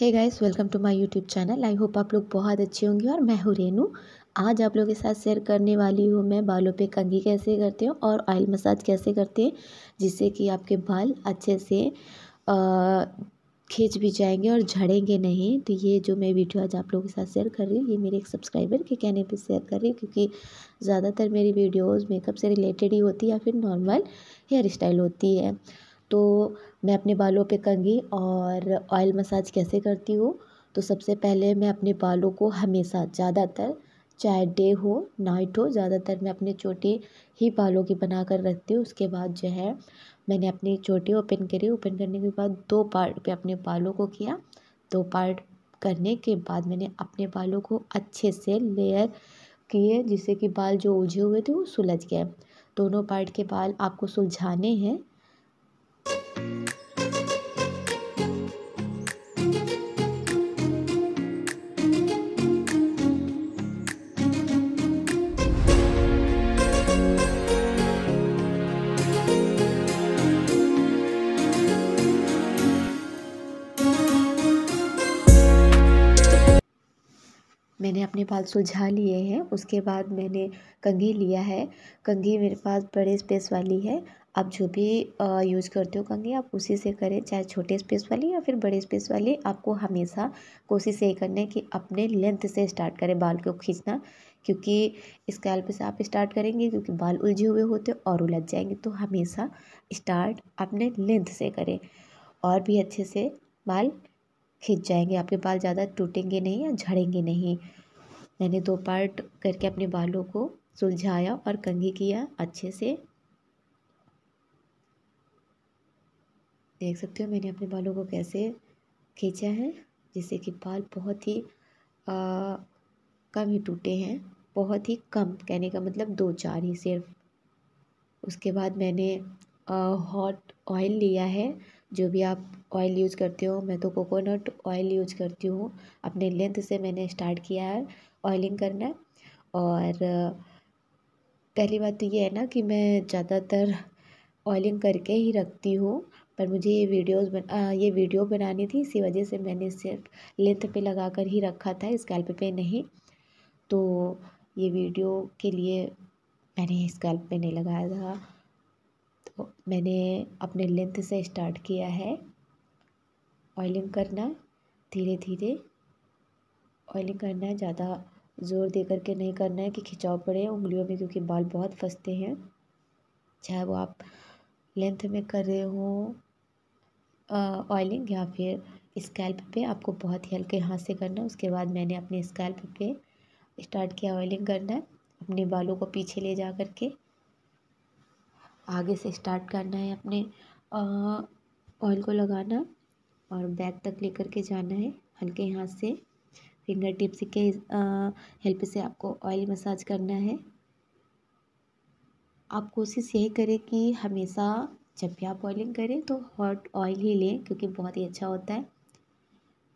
hey guys welcome to my YouTube channel I hope आप लोग बहुत अच्छे होंगे और मैं हूँ रेनू आज आप लोगों के साथ शेयर करने वाली हूँ मैं बालों पे कंघी कैसे करते हैं और ऑयल मसाज कैसे करते हैं जिससे कि आपके बाल अच्छे से खींच भी जाएंगे और झड़ेंगे नहीं तो ये जो मैं वीडियो आज आप लोगों के साथ शेयर कर रही हूँ ये मेरे एक सब्सक्राइबर के कहने पर शेयर कर रही हूँ क्योंकि ज़्यादातर मेरी वीडियोज़ मेकअप से रिलेटेड ही होती है या फिर नॉर्मल हेयर स्टाइल होती है तो मैं अपने बालों पे कंगी और ऑयल मसाज कैसे करती हूँ तो सबसे पहले मैं अपने बालों को हमेशा ज़्यादातर चाहे डे हो नाइट हो ज़्यादातर मैं अपने चोटी ही बालों की बना कर रखती हूँ उसके बाद जो है मैंने अपनी चोटी ओपन करी ओपन करने के बाद दो पार्ट पे अपने बालों को किया दो पार्ट करने के बाद मैंने अपने बालों को अच्छे से लेयर किए जिससे कि बाल जो उलझे हुए थे वो सुलझ गए दोनों पार्ट के बाल आपको सुलझाने हैं मैंने अपने बाल सुलझा लिए हैं उसके बाद मैंने कंघी लिया है कंघी मेरे पास बड़े स्पेस वाली है आप जो भी यूज़ करते हो कंघी आप उसी से करें चाहे छोटे स्पेस वाली या फिर बड़े स्पेस वाली आपको हमेशा कोशिश यही करना है कि अपने लेंथ से स्टार्ट करें बाल को खींचना क्योंकि स्कैल्प से आप स्टार्ट करेंगे क्योंकि बाल उलझे हुए होते और उलझ जाएंगे तो हमेशा स्टार्ट अपने लेंथ से करें और भी अच्छे से बाल खींच जाएंगे आपके बाल ज़्यादा टूटेंगे नहीं या झड़ेंगे नहीं मैंने दो पार्ट करके अपने बालों को सुलझाया और कंघी किया अच्छे से देख सकते हो मैंने अपने बालों को कैसे खींचा है जिससे कि बाल बहुत ही आ, कम ही टूटे हैं बहुत ही कम कहने का मतलब दो चार ही सिर्फ उसके बाद मैंने हॉट ऑयल लिया है जो भी आप ऑयल यूज़ करते हो मैं तो कोकोनट ऑयल यूज़ करती हूँ अपने लेंथ से मैंने स्टार्ट किया है ऑयलिंग करना है और पहली बात तो ये है ना कि मैं ज़्यादातर ऑयलिंग करके ही रखती हूँ पर मुझे ये वीडियोस बना ये वीडियो बनानी थी इसी वजह से मैंने सिर्फ लेंथ पे लगा कर ही रखा था स्कैल्प पे नहीं तो ये वीडियो के लिए मैंने स्कैल्प पे नहीं लगाया था तो मैंने अपने लेंथ से स्टार्ट किया है ऑयलिंग करना धीरे धीरे ऑयलिंग करना ज़्यादा ज़ोर दे करके नहीं करना है कि खिंचाव पड़े उंगलियों में क्योंकि बाल बहुत फंसते हैं चाहे वो आप लेंथ में कर रहे हो ऑयलिंग या फिर स्कैल्प पे आपको बहुत ही हल्के हाथ से करना है उसके बाद मैंने अपने स्कैल्प पे स्टार्ट किया ऑयलिंग करना है अपने बालों को पीछे ले जा कर के आगे से स्टार्ट करना है अपने ऑयल को लगाना और बैक तक लेकर के जाना है हल्के हाथ से फिंगर टिप्स के हेल्प से आपको ऑयल मसाज करना है आप कोशिश यही करें कि हमेशा जब भी आप ऑयलिंग करें तो हॉट ऑयल ही लें क्योंकि बहुत ही अच्छा होता है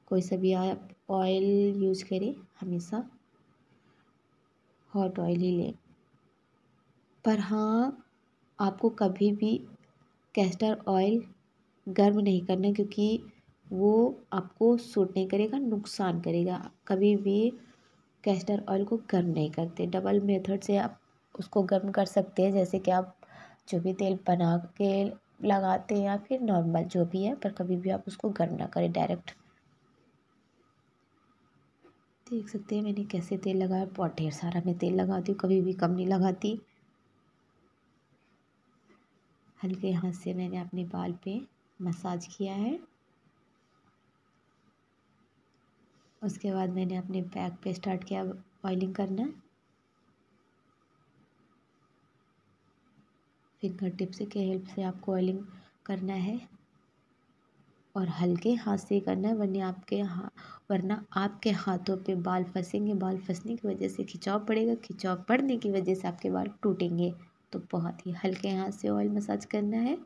कोई सा भी आप ऑयल यूज करें हमेशा हॉट ऑयल ही लें पर हाँ आपको कभी भी कैस्टर ऑयल गर्म नहीं करना क्योंकि वो आपको सूट नहीं करेगा नुकसान करेगा कभी भी कैस्टर ऑयल को गर्म नहीं करते डबल मेथड से आप उसको गर्म कर सकते हैं जैसे कि आप जो भी तेल बना के लगाते हैं या फिर नॉर्मल जो भी है पर कभी भी आप उसको गर्म ना करें डायरेक्ट देख सकते हैं मैंने कैसे तेल लगाया बहुत ढेर सारा मैं तेल लगाती हूँ कभी भी कम नहीं लगाती हल्के हाथ से मैंने अपने बाल पे मसाज किया है उसके बाद मैंने अपने बैग पे स्टार्ट किया ऑयलिंग करना फिंगर टिप्स के हेल्प से आपको ऑयलिंग करना है और हल्के हाथ से करना है वरना आपके हाँ वरना आपके हाथों पे बाल फंसेंगे बाल फंसने की वजह से खिंचाव पड़ेगा खिंचाव पड़ने की वजह से आपके बाल टूटेंगे तो बहुत ही हल्के हाथ से ऑयल मसाज करना है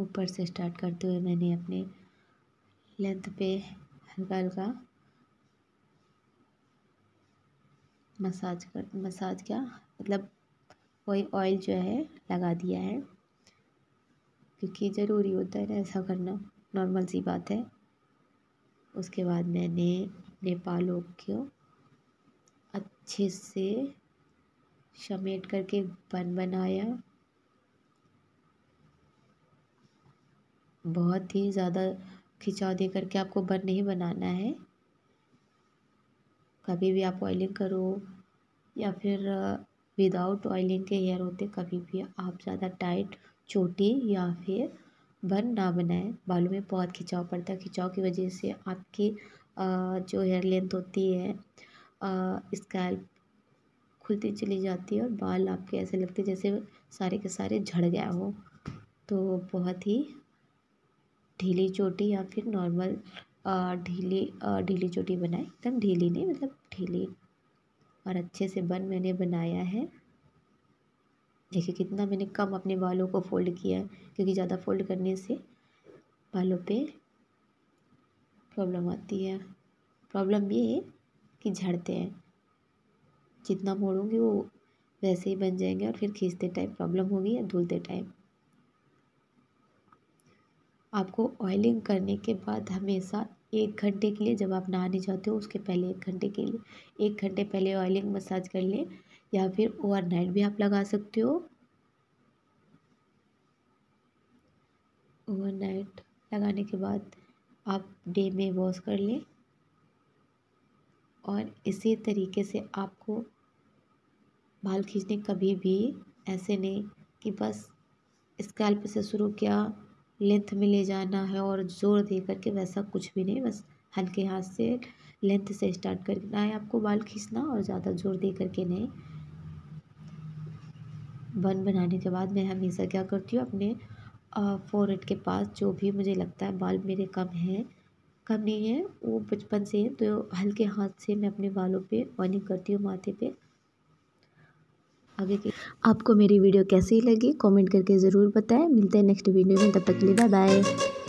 ऊपर से स्टार्ट करते हुए मैंने अपने लेंथ पे हल्का हल्का मसाज कर मसाज क्या मतलब वही ऑयल जो है लगा दिया है क्योंकि ज़रूरी होता है ना ऐसा करना नॉर्मल सी बात है उसके बाद मैंने नेपालों को अच्छे से समेट करके बन बनाया बहुत ही ज़्यादा खिंचाव दे करके आपको बन नहीं बनाना है कभी भी आप ऑयलिंग करो या फिर विदाउट ऑयलिंग के हेयर होते कभी भी आप ज़्यादा टाइट छोटी या फिर बन ना बनाए बालों में बहुत खिंचाव पड़ता है खिंचाव की वजह से आपकी जो हेयर लेंथ होती है स्कैल्प खुलती चली जाती है और बाल आपके ऐसे लगते जैसे सारे के सारे झड़ गया हो तो बहुत ही ढीली चोटी या फिर नॉर्मल ढीली ढीली चोटी बनाए एकदम ढीली नहीं मतलब ढीली और अच्छे से बन मैंने बनाया है देखिए कितना मैंने कम अपने बालों को फोल्ड किया क्योंकि ज़्यादा फोल्ड करने से बालों पे प्रॉब्लम आती है प्रॉब्लम ये है कि झड़ते हैं जितना मोड़ूंगी वो वैसे ही बन जाएंगे और फिर खींचते टाइम प्रॉब्लम होगी या धुलते टाइम आपको ऑयलिंग करने के बाद हमेशा एक घंटे के लिए जब आप नहाने जाते हो उसके पहले एक घंटे के लिए एक घंटे पहले ऑयलिंग मसाज कर लें या फिर ओवर नाइट भी आप लगा सकते हो ओवर नाइट लगाने के बाद आप डे में वॉश कर लें और इसी तरीके से आपको बाल खींचने कभी भी ऐसे नहीं कि बस स्कैल्प से शुरू किया लेंथ में ले जाना है और ज़ोर दे करके वैसा कुछ भी नहीं बस हल्के हाथ से लेंथ से स्टार्ट करना है आपको बाल खींचना और ज़्यादा जोर दे करके नहीं बन बनाने के बाद मैं हमेशा क्या करती हूँ अपने फोर के पास जो भी मुझे लगता है बाल मेरे कम हैं कम नहीं है वो बचपन से है तो हल्के हाथ से मैं अपने बालों पे ऑनिंग करती हूँ माथे पे आगे की आपको मेरी वीडियो कैसी लगी कमेंट करके ज़रूर बताएं मिलते हैं नेक्स्ट वीडियो में तब तक के लिए बाय बाय